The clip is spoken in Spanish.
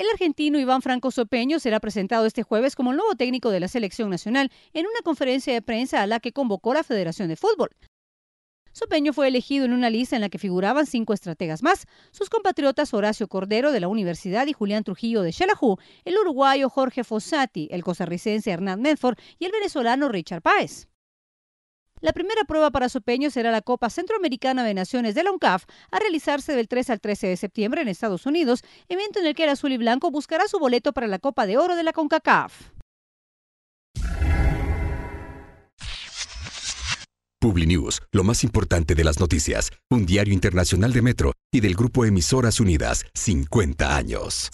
El argentino Iván Franco Sopeño será presentado este jueves como el nuevo técnico de la selección nacional en una conferencia de prensa a la que convocó la Federación de Fútbol. Sopeño fue elegido en una lista en la que figuraban cinco estrategas más, sus compatriotas Horacio Cordero de la Universidad y Julián Trujillo de Xelajú, el uruguayo Jorge Fossati, el costarricense Hernán Medford y el venezolano Richard Páez. La primera prueba para peño será la Copa Centroamericana de Naciones de la UNCAF, a realizarse del 3 al 13 de septiembre en Estados Unidos, evento en el que el azul y blanco buscará su boleto para la Copa de Oro de la CONCACAF. PubliNews, lo más importante de las noticias, un diario internacional de Metro y del grupo Emisoras Unidas, 50 años.